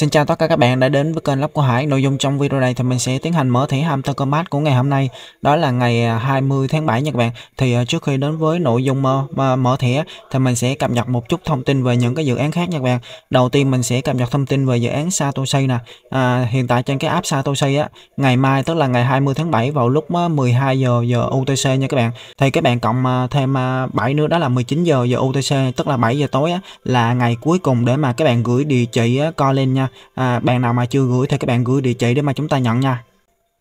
Xin chào tất cả các bạn đã đến với kênh Lóc của Hải. Nội dung trong video này thì mình sẽ tiến hành mở thẻ Hamster Combat của ngày hôm nay. Đó là ngày 20 à, tháng 7 nha các bạn. Thì à, trước khi đến với nội dung mở, mở thẻ thì mình sẽ cập nhật một chút thông tin về những cái dự án khác nha các bạn. Đầu tiên mình sẽ cập nhật thông tin về dự án Satoshi nè. À, hiện tại trên cái app Satoshi á, ngày mai tức là ngày 20 tháng 7 vào lúc 12 à, giờ giờ UTC nha các bạn. Thì các bạn cộng thêm 7 nữa đó là 19 giờ giờ UTC tức là 7 giờ tối á, là ngày cuối cùng để mà các bạn gửi địa chỉ lên nha à, bạn nào mà chưa gửi thì các bạn gửi địa chỉ để mà chúng ta nhận nha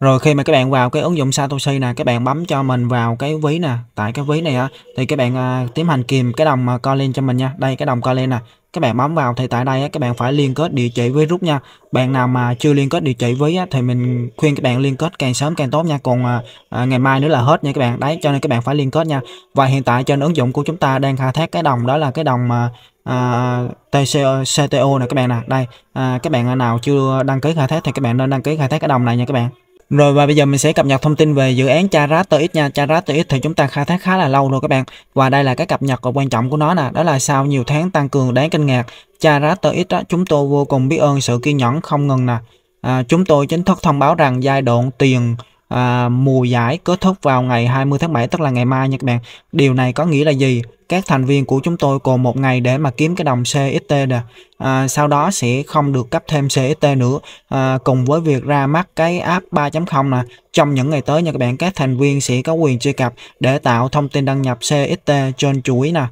rồi khi mà các bạn vào cái ứng dụng Satoshi nè các bạn bấm cho mình vào cái ví nè tại cái ví này á thì các bạn à, tiến hành kìm cái đồng à, coin cho mình nha đây cái đồng coin nè các bạn bấm vào thì tại đây á, các bạn phải liên kết địa chỉ với rút nha bạn nào mà chưa liên kết địa chỉ với á, thì mình khuyên các bạn liên kết càng sớm càng tốt nha còn à, à, ngày mai nữa là hết nha các bạn đấy cho nên các bạn phải liên kết nha và hiện tại trên ứng dụng của chúng ta đang khai thác cái đồng đó là cái đồng mà à, TCO, CTO nè các bạn nè đây à, các bạn nào chưa đăng ký khai thác thì các bạn nên đăng ký khai thác cái đồng này nha các bạn rồi và bây giờ mình sẽ cập nhật thông tin về dự án Character X nha. Character X thì chúng ta khai thác khá là lâu rồi các bạn. Và đây là cái cập nhật quan trọng của nó nè, đó là sau nhiều tháng tăng cường đáng kinh ngạc, Character X đó, chúng tôi vô cùng biết ơn sự kiên nhẫn không ngừng nè. À, chúng tôi chính thức thông báo rằng giai đoạn tiền à, mùa giải kết thúc vào ngày 20 tháng 7 tức là ngày mai nha các bạn. Điều này có nghĩa là gì? các thành viên của chúng tôi còn một ngày để mà kiếm cái đồng CXT nè à, sau đó sẽ không được cấp thêm CXT nữa à, cùng với việc ra mắt cái app 3.0 nè trong những ngày tới nha các bạn các thành viên sẽ có quyền truy cập để tạo thông tin đăng nhập CXT trên chuỗi nè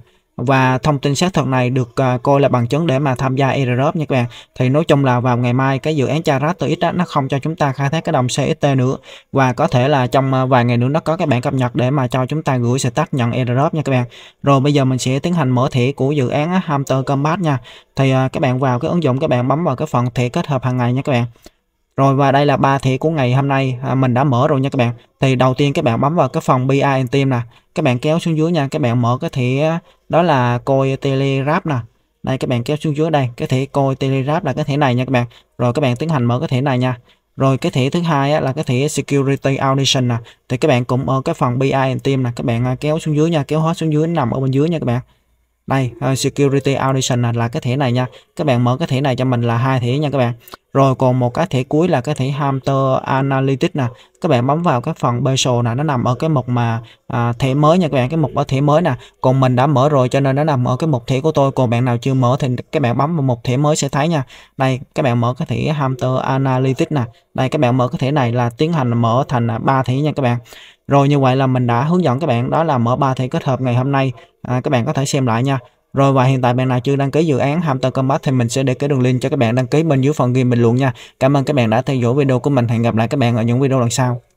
và thông tin xác thực này được à, coi là bằng chứng để mà tham gia airdrop nha các bạn thì nói chung là vào ngày mai cái dự án charat Character X nó không cho chúng ta khai thác cái đồng CXT nữa và có thể là trong à, vài ngày nữa nó có cái bản cập nhật để mà cho chúng ta gửi sẽ status nhận airdrop nha các bạn rồi bây giờ mình sẽ tiến hành mở thẻ của dự án Hunter Combat nha thì à, các bạn vào cái ứng dụng các bạn bấm vào cái phần thẻ kết hợp hàng ngày nha các bạn rồi và đây là ba thẻ của ngày hôm nay à, mình đã mở rồi nha các bạn. Thì đầu tiên các bạn bấm vào cái phần BI and Team nè. Các bạn kéo xuống dưới nha, các bạn mở cái thẻ đó là coi Telegraph nè. Đây các bạn kéo xuống dưới đây, cái thẻ coi Telegraph là cái thẻ này nha các bạn. Rồi các bạn tiến hành mở cái thẻ này nha. Rồi cái thẻ thứ hai á, là cái thẻ Security Audition nè. Thì các bạn cũng ở cái phần BI and Team nè, các bạn à, kéo xuống dưới nha, kéo hết xuống dưới nằm ở bên dưới nha các bạn đây uh, security audition này là cái thẻ này nha các bạn mở cái thẻ này cho mình là hai thẻ nha các bạn rồi còn một cái thẻ cuối là cái thẻ hamster analytics nè các bạn bấm vào cái phần peso nè nó nằm ở cái mục mà à, thẻ mới nha các bạn cái mục ở thẻ mới nè còn mình đã mở rồi cho nên nó nằm ở cái mục thẻ của tôi còn bạn nào chưa mở thì các bạn bấm vào mục thẻ mới sẽ thấy nha đây các bạn mở cái thẻ hamster analytics nè đây các bạn mở cái thẻ này là tiến hành mở thành à, ba thẻ nha các bạn rồi như vậy là mình đã hướng dẫn các bạn đó là mở ba thẻ kết hợp ngày hôm nay. À, các bạn có thể xem lại nha. Rồi và hiện tại bạn nào chưa đăng ký dự án Hamster Combat thì mình sẽ để cái đường link cho các bạn đăng ký bên dưới phần ghi bình luận nha. Cảm ơn các bạn đã theo dõi video của mình. Hẹn gặp lại các bạn ở những video lần sau.